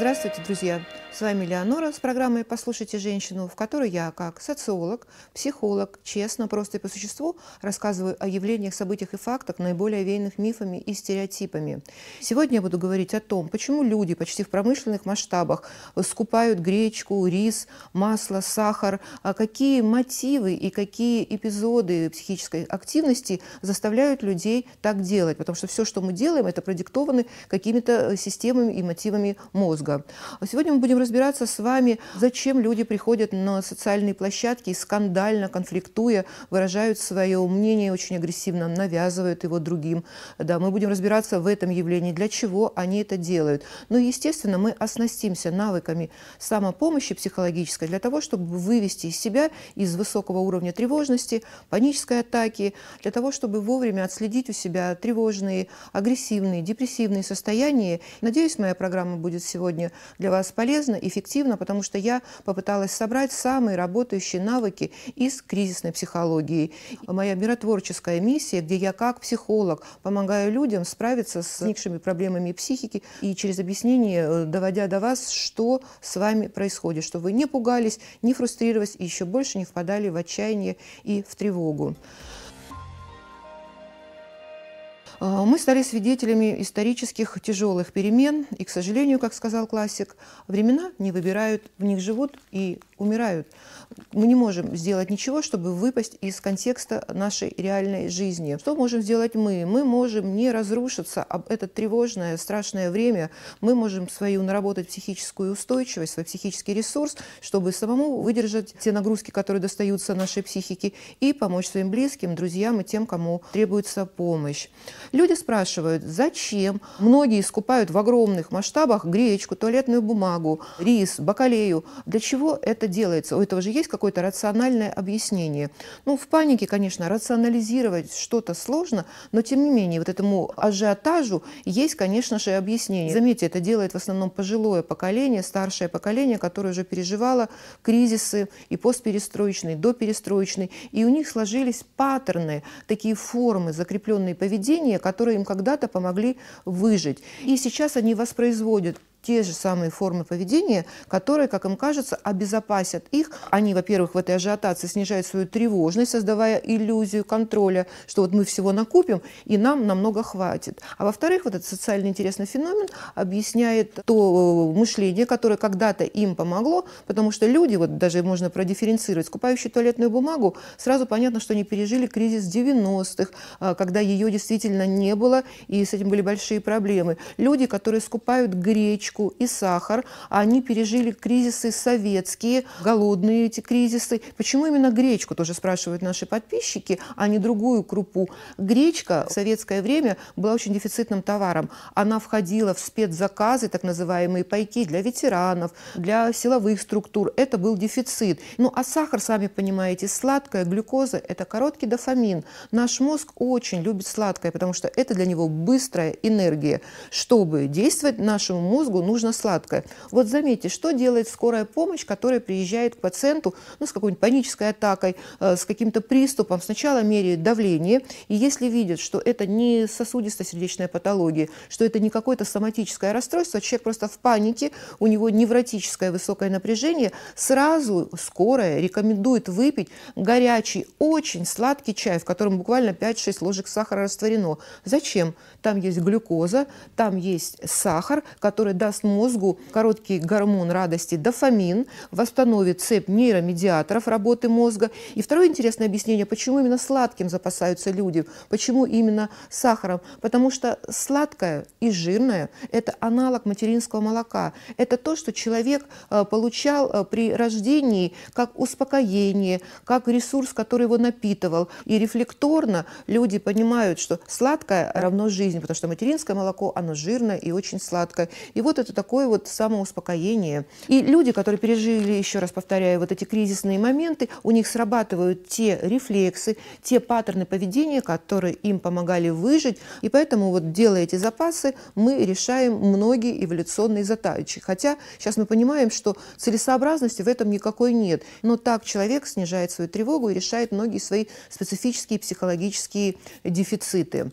Здравствуйте, друзья! С вами Леонора с программой «Послушайте женщину», в которой я, как социолог, психолог, честно, просто и по существу рассказываю о явлениях, событиях и фактах, наиболее веянных мифами и стереотипами. Сегодня я буду говорить о том, почему люди почти в промышленных масштабах скупают гречку, рис, масло, сахар, а какие мотивы и какие эпизоды психической активности заставляют людей так делать, потому что все, что мы делаем, это продиктованы какими-то системами и мотивами мозга. Сегодня мы будем будем разбираться с вами, зачем люди приходят на социальные площадки и скандально, конфликтуя, выражают свое мнение очень агрессивно, навязывают его другим. Да, мы будем разбираться в этом явлении, для чего они это делают. Но, ну естественно, мы оснастимся навыками самопомощи психологической для того, чтобы вывести из себя из высокого уровня тревожности, панической атаки, для того, чтобы вовремя отследить у себя тревожные, агрессивные, депрессивные состояния. Надеюсь, моя программа будет сегодня для вас полезна полезно, эффективно, потому что я попыталась собрать самые работающие навыки из кризисной психологии. Моя миротворческая миссия, где я как психолог помогаю людям справиться с возникшими проблемами психики и через объяснение э, доводя до вас, что с вами происходит, чтобы вы не пугались, не фрустрировались и еще больше не впадали в отчаяние и в тревогу. Э, мы стали свидетелями исторических тяжелых перемен, и, к сожалению, как сказал классик, времена не выбирают, в них живут и умирают. Мы не можем сделать ничего, чтобы выпасть из контекста нашей реальной жизни. Что можем сделать мы? Мы можем не разрушиться об это тревожное, страшное время. Мы можем свою наработать психическую устойчивость, свой психический ресурс, чтобы самому выдержать те нагрузки, которые достаются нашей психике, и помочь своим близким, друзьям и тем, кому требуется помощь. Люди спрашивают, зачем? Многие скупают в огромных масштабах гречку, туалетную бумагу, рис, бакалею. Для чего это делается, у этого же есть какое-то рациональное объяснение. Ну, в панике, конечно, рационализировать что-то сложно, но тем не менее вот этому ажиотажу есть, конечно же, объяснение. Заметьте, это делает в основном пожилое поколение, старшее поколение, которое уже переживало кризисы и постперестроечный, и доперестроечный, и у них сложились паттерны, такие формы, закрепленные поведения, которые им когда-то помогли выжить. И сейчас они воспроизводят те же самые формы поведения, которые, как им кажется, обезопасят их. Они, во-первых, в этой ажиотации снижают свою тревожность, создавая иллюзию контроля, что вот мы всего накупим, и нам намного хватит. А во-вторых, вот этот социально интересный феномен объясняет то э, мышление, которое когда-то им помогло, потому что люди, вот даже можно продифференцировать, скупающие туалетную бумагу, сразу понятно, что они пережили кризис 90-х, э, когда ее действительно не было, и с этим были большие проблемы. Люди, которые скупают гречу, выпечку и сахар. Они пережили кризисы советские, голодные эти кризисы. Почему именно гречку, тоже спрашивают наши подписчики, а не другую крупу? Гречка в советское время была очень дефицитным товаром. Она входила в спецзаказы, так называемые пайки для ветеранов, для силовых структур. Это был дефицит. Ну а сахар, сами понимаете, сладкая глюкоза – это короткий дофамин. Наш мозг очень любит сладкое, потому что это для него быстрая энергия. Чтобы действовать, нашему мозгу человеку нужно сладкое. Вот заметьте, что делает скорая помощь, которая приезжает к пациенту ну, с какой-нибудь панической атакой, э, с каким-то приступом. Сначала меряет давление, и если видит, что это не сосудисто-сердечная патология, что это не какое-то соматическое расстройство, человек просто в панике, у него невротическое высокое напряжение, сразу скорая рекомендует выпить горячий, очень сладкий чай, в котором буквально 5-6 ложек сахара растворено. Зачем? Там есть глюкоза, там есть сахар, который даст даст мозгу короткий гормон радости дофамин, восстановит цепь нейромедиаторов работы мозга. И второе интересное объяснение, почему именно сладким запасаются люди, почему именно сахаром. Потому что сладкое и жирное – это аналог материнского молока. Это то, что человек э, получал э, при рождении как успокоение, как ресурс, который его напитывал. И рефлекторно люди понимают, что сладкое равно жизни, потому что материнское молоко, оно жирное и очень сладкое. И вот год – это такое вот самоуспокоение. И люди, которые пережили, еще раз повторяю, вот эти кризисные моменты, у них срабатывают те рефлексы, те паттерны поведения, которые им помогали выжить. И поэтому вот делая эти запасы, мы решаем многие эволюционные задачи. Хотя сейчас мы понимаем, что целесообразности в этом никакой нет. Но так человек снижает свою тревогу и решает многие свои специфические психологические дефициты.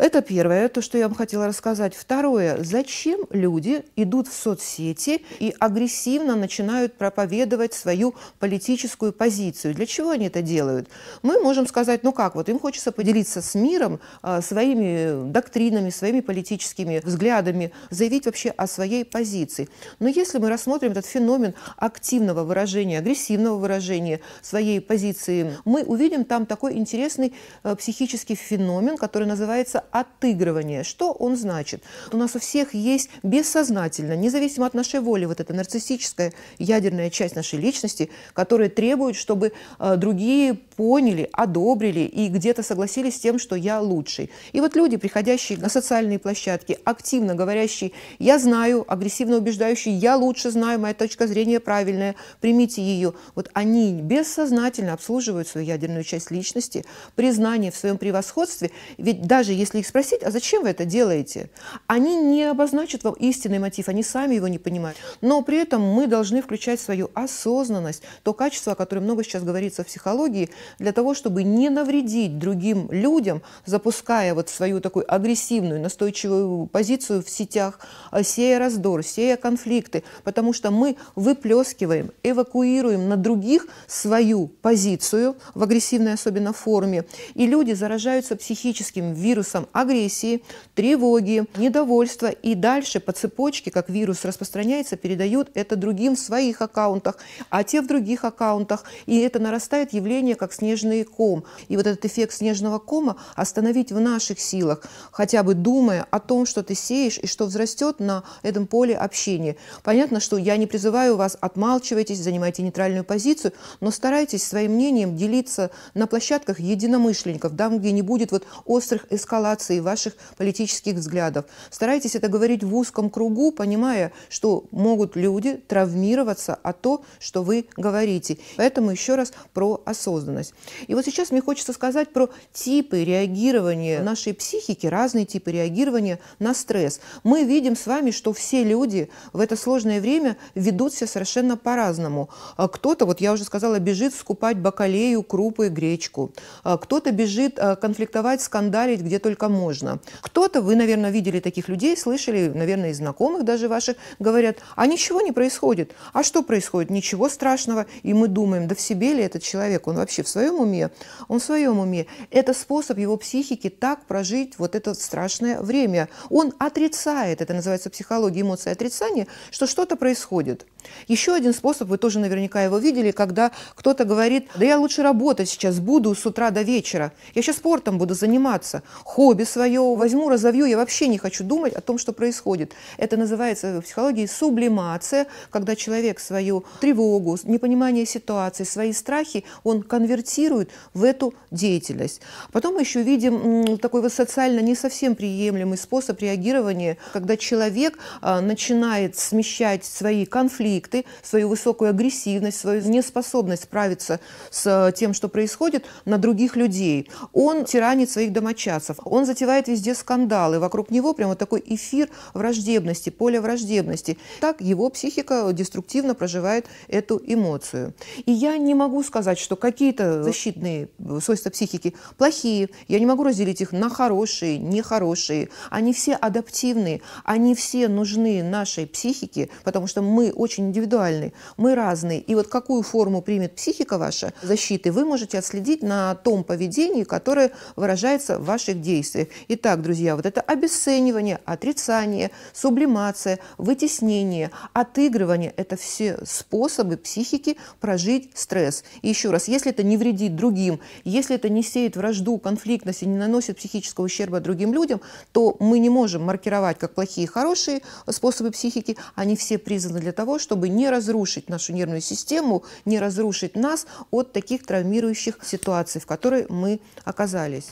Это первое, то, что я вам хотела рассказать. Второе, зачем люди идут в соцсети и агрессивно начинают проповедовать свою политическую позицию? Для чего они это делают? Мы можем сказать, ну как, вот им хочется поделиться с миром а, своими доктринами, своими политическими взглядами, заявить вообще о своей позиции. Но если мы рассмотрим этот феномен активного выражения, агрессивного выражения своей позиции, мы увидим там такой интересный а, психический феномен, который называется отыгрывание. Что он значит? У нас у всех есть бессознательно, независимо от нашей воли, вот эта нарциссическая ядерная часть нашей личности, которая требует, чтобы э, другие поняли, одобрили и где-то согласились с тем, что я лучший. И вот люди, приходящие на социальные площадки, активно говорящие «я знаю», агрессивно убеждающие «я лучше знаю, моя точка зрения правильная, примите ее», вот они бессознательно обслуживают свою ядерную часть личности, признание в своем превосходстве, ведь даже если если их спросить, а зачем вы это делаете, они не обозначат вам истинный мотив, они сами его не понимают. Но при этом мы должны включать свою осознанность, то качество, о котором много сейчас говорится в психологии, для того, чтобы не навредить другим людям, запуская вот свою такую агрессивную, настойчивую позицию в сетях, э, сея раздор, сея конфликты, потому что мы выплескиваем, эвакуируем на других свою позицию в агрессивной особенно форме, и люди заражаются психическим вирусом вирусом агрессии, тревоги, недовольства. И дальше по цепочке, как вирус распространяется, передают это другим в своих аккаунтах, а те в других аккаунтах. И это нарастает явление как снежный ком. И вот этот эффект снежного кома остановить в наших силах, хотя бы думая о том, что ты сеешь и что взрастет на этом поле общения. Понятно, что я не призываю вас отмалчивайтесь, занимайте нейтральную позицию, но старайтесь своим мнением делиться на площадках единомышленников, там, где не будет вот острых эскалаций ситуации, ваших политических взглядов. Старайтесь это говорить в узком кругу, понимая, что могут люди травмироваться от то, что вы говорите. Поэтому еще раз про осознанность. И вот сейчас мне хочется сказать про типы реагирования нашей психики, разные типы реагирования на стресс. Мы видим с вами, что все люди в это сложное время ведут себя совершенно по-разному. А кто-то, вот я уже сказала, бежит скупать бакалею, крупы, гречку. А кто-то бежит а, конфликтовать, скандалить, где только только можно. Кто-то, вы, наверное, видели таких людей, слышали, наверное, из знакомых даже ваших, говорят, а ничего не происходит. А что происходит? Ничего страшного. И мы думаем, да в себе ли этот человек? Он вообще в своем уме? Он в своем уме. Это способ его психики так прожить вот это страшное время. Он отрицает, это называется психология эмоции отрицания, что что-то происходит. Еще один способ, вы тоже наверняка его видели, когда кто-то говорит, да я лучше работать сейчас буду с утра до вечера, я сейчас спортом буду заниматься, хобби свое возьму, разовью, я вообще не хочу думать о том, что происходит. Это называется в психологии сублимация, когда человек свою тревогу, непонимание ситуации, свои страхи, он конвертирует в эту деятельность. Потом мы еще видим такой вот социально не совсем приемлемый способ реагирования, когда человек а, начинает смещать свои конфликты, конфликты, свою высокую агрессивность, свою неспособность справиться с э, тем, что происходит, на других людей. Он тиранит своих домочадцев, он затевает везде скандалы, вокруг него прямо такой эфир враждебности, поле враждебности. Так его психика деструктивно проживает эту эмоцию. И я не могу сказать, что какие-то защитные свойства психики плохие, я не могу разделить их на хорошие, нехорошие. Они все адаптивные, они все нужны нашей психике, потому что мы очень очень индивидуальный. Мы разные. И вот какую форму примет психика ваша защиты, вы можете отследить на том поведении, которое выражается в ваших действиях. Итак, друзья, вот это обесценивание, отрицание, сублимация, вытеснение, отыгрывание – это все способы психики прожить стресс. И еще раз, если это не вредит другим, если это не сеет вражду, конфликтность и не наносит психического ущерба другим людям, то мы не можем маркировать как плохие и хорошие способы психики. Они все призваны для того, чтобы чтобы не разрушить нашу нервную систему, не разрушить нас от таких травмирующих ситуаций, в которой мы оказались.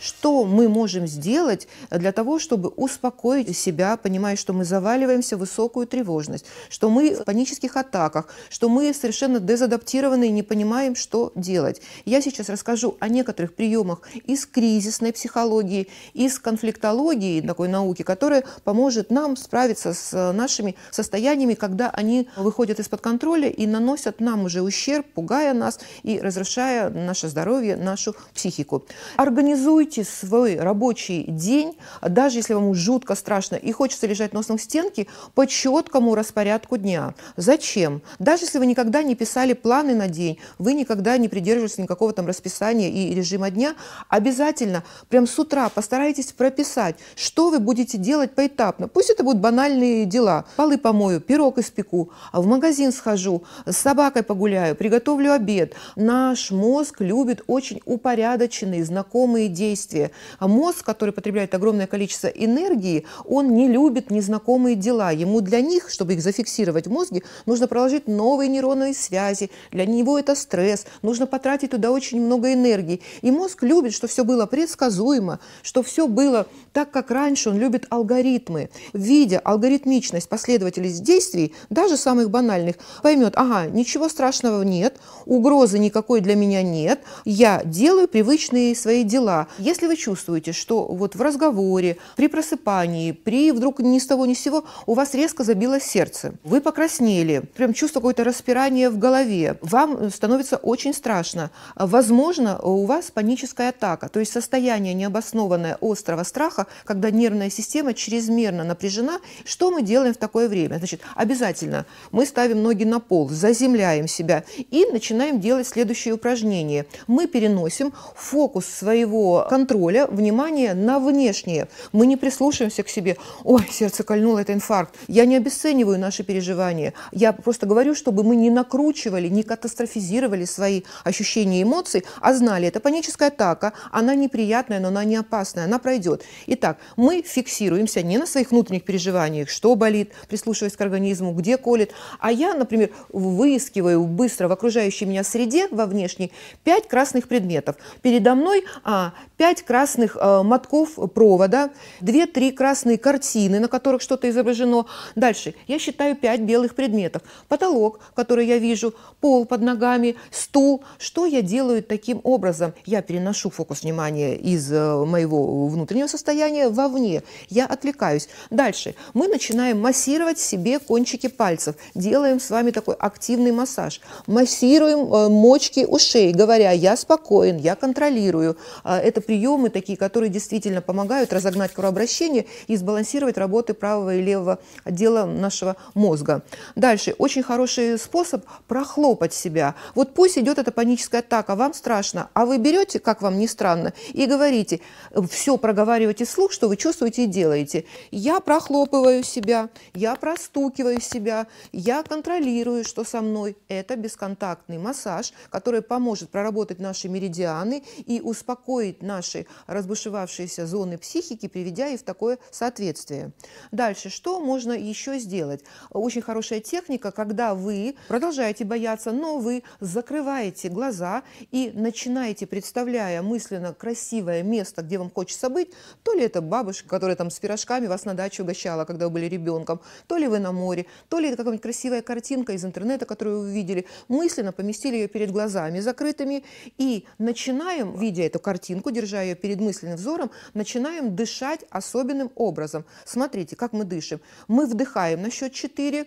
Что мы можем сделать для того, чтобы успокоить себя, понимая, что мы заваливаемся в высокую тревожность, что мы в панических атаках, что мы совершенно дезадаптированы и не понимаем, что делать. Я сейчас расскажу о некоторых приемах из кризисной психологии, из конфликтологии, такой науки, которая поможет нам справиться с нашими состояниями, когда они выходят из-под контроля и наносят нам уже ущерб, пугая нас и разрушая наше здоровье, нашу психику. Организуйте планируйте свой рабочий день, даже если вам жутко страшно и хочется лежать носом в стенке, по четкому распорядку дня. Зачем? Даже если вы никогда не писали планы на день, вы никогда не придерживались никакого там расписания и режима дня, обязательно прям с утра постарайтесь прописать, что вы будете делать поэтапно. Пусть это будут банальные дела. Полы помою, пирог испеку, в магазин схожу, с собакой погуляю, приготовлю обед. Наш мозг любит очень упорядоченные, знакомые действия действия. А мозг, который потребляет огромное количество энергии, он не любит незнакомые дела. Ему для них, чтобы их зафиксировать в мозге, нужно проложить новые нейронные связи. Для него это стресс. Нужно потратить туда очень много энергии. И мозг любит, что все было предсказуемо, что все было так, как раньше. Он любит алгоритмы. Видя алгоритмичность последовательность действий, даже самых банальных, поймет, ага, ничего страшного нет, угрозы никакой для меня нет, я делаю привычные свои дела. Если вы чувствуете, что вот в разговоре, при просыпании, при вдруг ни с того ни с сего у вас резко забилось сердце, вы покраснели, прям чувство какое-то распирание в голове, вам э, становится очень страшно. Возможно, у вас паническая атака, то есть состояние необоснованное острого страха, когда нервная система чрезмерно напряжена. Что мы делаем в такое время? Значит, обязательно мы ставим ноги на пол, заземляем себя и начинаем делать следующее упражнение. Мы переносим фокус своего контроля контроля внимания на внешнее. Мы не прислушиваемся к себе. Ой, сердце кольнуло, это инфаркт. Я не обесцениваю наши переживания. Я просто говорю, чтобы мы не накручивали, не катастрофизировали свои ощущения и эмоции, а знали, это паническая атака, она неприятная, но она не опасная, она пройдет. Итак, мы фиксируемся не на своих внутренних переживаниях, что болит, прислушиваясь к организму, где колет, а я, например, выискиваю быстро в окружающей меня среде, во внешней, пять красных предметов. Передо мной а, пять 5 красных э, мотков провода, 2-3 красные картины, на которых что-то изображено. Дальше я считаю 5 белых предметов. Потолок, который я вижу, пол под ногами, стул. Что я делаю таким образом? Я переношу фокус внимания из э, моего внутреннего состояния вовне. Я отвлекаюсь. Дальше мы начинаем массировать себе кончики пальцев. Делаем с вами такой активный массаж. Массируем э, мочки ушей, говоря «я спокоен, я контролирую». Э, это приемы такие, которые действительно помогают разогнать кровообращение и сбалансировать работы правого и левого отдела нашего мозга. Дальше. Очень хороший способ прохлопать себя. Вот пусть идет эта паническая атака, вам страшно, а вы берете, как вам не странно, и говорите, э, все проговариваете слух, что вы чувствуете и делаете. Я прохлопываю себя, я простукиваю себя, я контролирую, что со мной. Это бесконтактный массаж, который поможет проработать наши меридианы и успокоить нас нашей разбушевавшейся зоны психики, приведя ее в такое соответствие. Дальше, что можно еще сделать? Очень хорошая техника, когда вы продолжаете бояться, но вы закрываете глаза и начинаете, представляя мысленно красивое место, где вам хочется быть, то ли это бабушка, которая там с пирожками вас на даче угощала, когда вы были ребенком, то ли вы на море, то ли это какая-нибудь красивая картинка из интернета, которую вы видели. мысленно поместили ее перед глазами закрытыми и начинаем, видя эту картинку, держа держа ее перед мысленным взором, начинаем дышать особенным образом. Смотрите, как мы дышим. Мы вдыхаем на счет 4,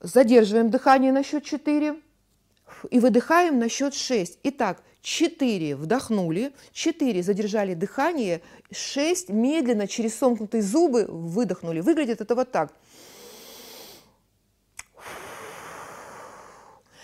задерживаем дыхание на счет 4 и выдыхаем на счет 6. Итак, 4 вдохнули, 4 задержали дыхание, 6 медленно через сомкнутые зубы выдохнули. Выглядит это вот так –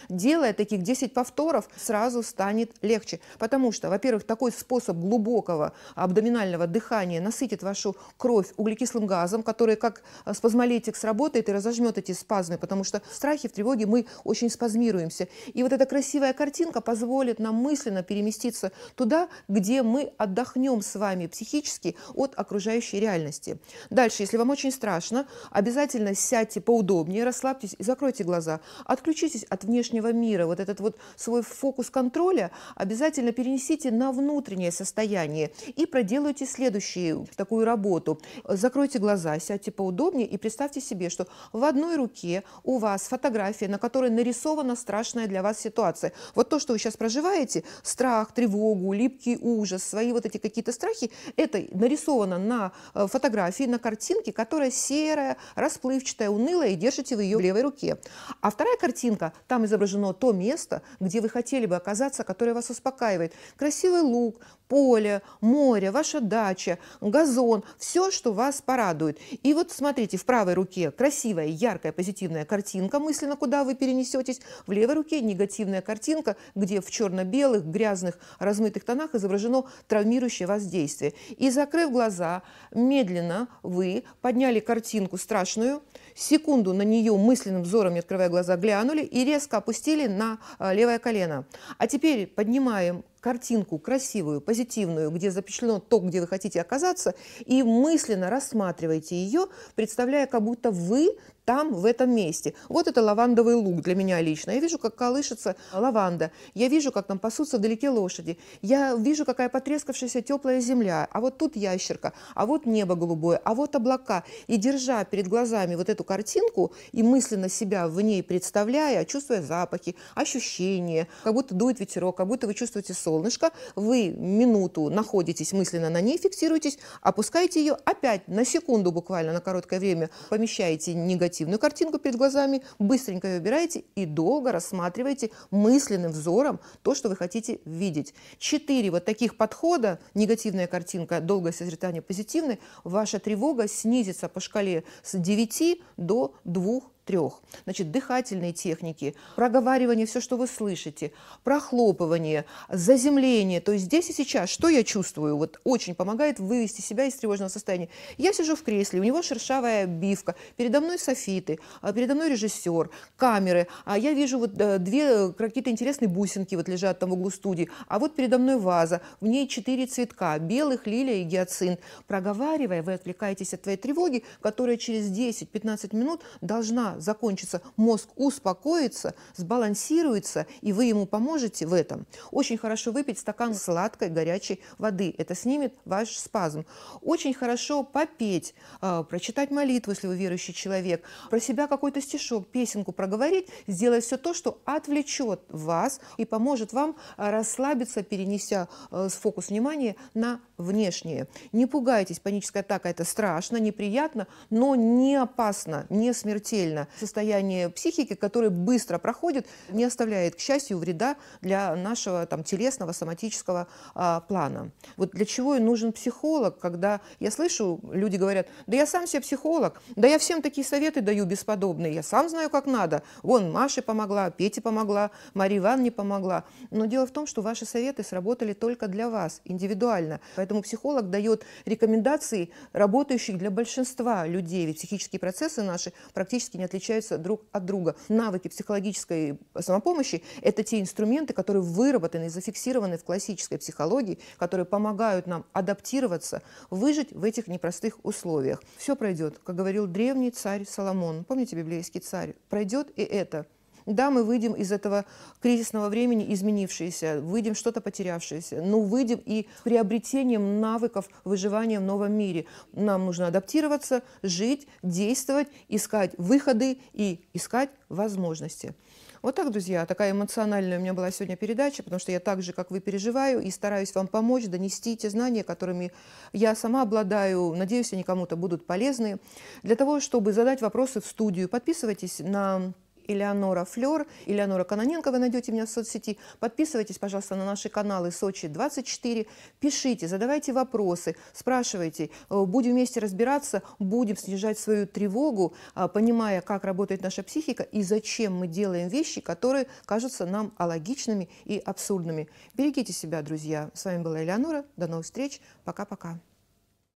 делая таких 10 повторов, сразу станет легче. Потому что, во-первых, такой способ глубокого абдоминального дыхания насытит вашу кровь углекислым газом, который как э, спазмолитик сработает и разожмет эти спазмы, потому что в страхе, в тревоге мы очень спазмируемся. И вот эта красивая картинка позволит нам мысленно переместиться туда, где мы отдохнем с вами психически от окружающей реальности. Дальше, если вам очень страшно, обязательно сядьте поудобнее, расслабьтесь и закройте глаза. Отключитесь от внешнего внешнего мира, вот этот вот свой фокус контроля обязательно перенесите на внутреннее состояние и проделайте следующую такую работу. Закройте глаза, сядьте поудобнее и представьте себе, что в одной руке у вас фотография, на которой нарисована страшная для вас ситуация. Вот то, что вы сейчас проживаете, страх, тревогу, липкий ужас, свои вот эти какие-то страхи, это нарисовано на э, фотографии, на картинке, которая серая, расплывчатая, унылая, и держите вы ее в левой руке. А вторая картинка, там изображена изображено то место, где вы хотели бы оказаться, которое вас успокаивает. Красивый луг, поле, море, ваша дача, газон, все, что вас порадует. И вот смотрите, в правой руке красивая, яркая, позитивная картинка, мысленно куда вы перенесетесь, в левой руке негативная картинка, где в черно-белых, грязных, размытых тонах изображено травмирующее воздействие. И закрыв глаза, медленно вы подняли картинку страшную, секунду на нее мысленным взором, не открывая глаза, глянули и резко опустили на а, левое колено. А теперь поднимаем картинку красивую, позитивную, где запечатлено то, где вы хотите оказаться, и мысленно рассматриваете ее, представляя, как будто вы там, в этом месте. Вот это лавандовый луг для меня лично. Я вижу, как колышется лаванда. Я вижу, как там пасутся вдалеке лошади. Я вижу, какая потрескавшаяся теплая земля. А вот тут ящерка, а вот небо голубое, а вот облака. И держа перед глазами вот эту картинку и мысленно себя в ней представляя, чувствуя запахи, ощущения, как будто дует ветерок, как будто вы чувствуете солнышко, вы минуту находитесь мысленно на ней, фиксируетесь, опускаете ее опять на секунду буквально, на короткое время помещаете негатив негативную картинку перед глазами, быстренько ее убираете и долго рассматриваете мысленным взором то, что вы хотите видеть. Четыре вот таких подхода, негативная картинка, долгое созретание позитивной, ваша тревога снизится по шкале с 9 до 2 трех. Значит, дыхательные техники, проговаривание, все, что вы слышите, прохлопывание, заземление. То есть здесь и сейчас, что я чувствую, вот очень помогает вывести себя из тревожного состояния. Я сижу в кресле, у него шершавая бивка, передо мной софиты, а, передо мной режиссер, камеры, а я вижу вот э, две э, какие-то интересные бусинки вот лежат там в углу студии, а вот передо мной ваза, в ней четыре цветка, белых, лилия и гиацинт. Проговаривая, вы отвлекаетесь от твоей тревоги, которая через 10-15 минут должна закончится, мозг успокоится, сбалансируется, и вы ему поможете в этом. Очень хорошо выпить стакан сладкой горячей воды. Это снимет ваш спазм. Очень хорошо попеть, а, прочитать молитву, если вы верующий человек, про себя какой-то стишок, песенку проговорить, сделать все то, что отвлечет вас и поможет вам расслабиться, перенеся э, фокус внимания на внешнее. Не пугайтесь, паническая атака – это страшно, неприятно, но не опасно, не смертельно состояние психики, которое быстро проходит, не оставляет, к счастью, вреда для нашего там, телесного, соматического а, плана. Вот для чего и нужен психолог, когда я слышу, люди говорят, да я сам себе психолог, да я всем такие советы даю бесподобные, я сам знаю, как надо. Вон, Маше помогла, Пете помогла, Марии Ивановне помогла. Но дело в том, что ваши советы сработали только для вас, индивидуально. Поэтому психолог дает рекомендации, работающие для большинства людей, ведь психические процессы наши практически не отличаются отличаются друг от друга. Навыки психологической самопомощи – это те инструменты, которые выработаны и зафиксированы в классической психологии, которые помогают нам адаптироваться, выжить в этих непростых условиях. Все пройдет, как говорил древний царь Соломон. Помните библейский царь? Пройдет и это – да, мы выйдем из этого кризисного времени изменившиеся, выйдем что-то потерявшееся, но ну, выйдем и приобретением навыков выживания в новом мире. Нам нужно адаптироваться, жить, действовать, искать выходы и искать возможности. Вот так, друзья, такая эмоциональная у меня была сегодня передача, потому что я так же, как вы, переживаю и стараюсь вам помочь донести те знания, которыми я сама обладаю. Надеюсь, они кому-то будут полезны. Для того, чтобы задать вопросы в студию, подписывайтесь на Элеонора Флер, Элеонора Кононенко, вы найдете меня в соцсети. Подписывайтесь, пожалуйста, на наши каналы «Сочи-24», пишите, задавайте вопросы, спрашивайте. Э, будем вместе разбираться, будем снижать свою тревогу, э, понимая, как работает наша психика и зачем мы делаем вещи, которые кажутся нам алогичными и абсурдными. Берегите себя, друзья. С вами была Элеонора. До новых встреч. Пока-пока.